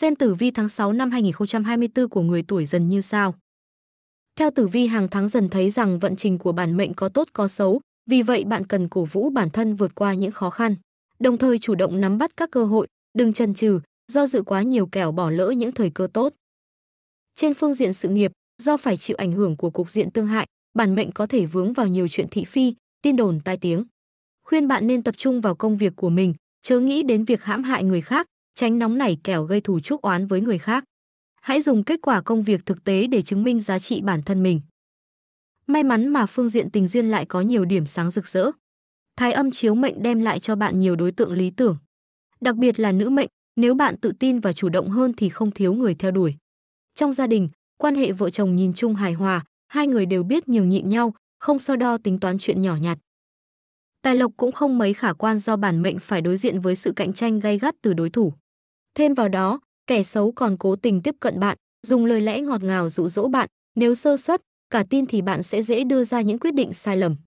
Xem tử vi tháng 6 năm 2024 của người tuổi dần như sao. Theo tử vi hàng tháng dần thấy rằng vận trình của bản mệnh có tốt có xấu, vì vậy bạn cần cổ vũ bản thân vượt qua những khó khăn, đồng thời chủ động nắm bắt các cơ hội, đừng chần chừ, do dự quá nhiều kẻo bỏ lỡ những thời cơ tốt. Trên phương diện sự nghiệp, do phải chịu ảnh hưởng của cục diện tương hại, bản mệnh có thể vướng vào nhiều chuyện thị phi, tin đồn tai tiếng. Khuyên bạn nên tập trung vào công việc của mình, chớ nghĩ đến việc hãm hại người khác, tránh nóng nảy kẻo gây thù chuốc oán với người khác. Hãy dùng kết quả công việc thực tế để chứng minh giá trị bản thân mình. May mắn mà phương diện tình duyên lại có nhiều điểm sáng rực rỡ. Thái âm chiếu mệnh đem lại cho bạn nhiều đối tượng lý tưởng. Đặc biệt là nữ mệnh, nếu bạn tự tin và chủ động hơn thì không thiếu người theo đuổi. Trong gia đình, quan hệ vợ chồng nhìn chung hài hòa, hai người đều biết nhường nhịn nhau, không so đo tính toán chuyện nhỏ nhặt. Tài lộc cũng không mấy khả quan do bản mệnh phải đối diện với sự cạnh tranh gay gắt từ đối thủ. Thêm vào đó, kẻ xấu còn cố tình tiếp cận bạn, dùng lời lẽ ngọt ngào dụ dỗ bạn, nếu sơ suất, cả tin thì bạn sẽ dễ đưa ra những quyết định sai lầm.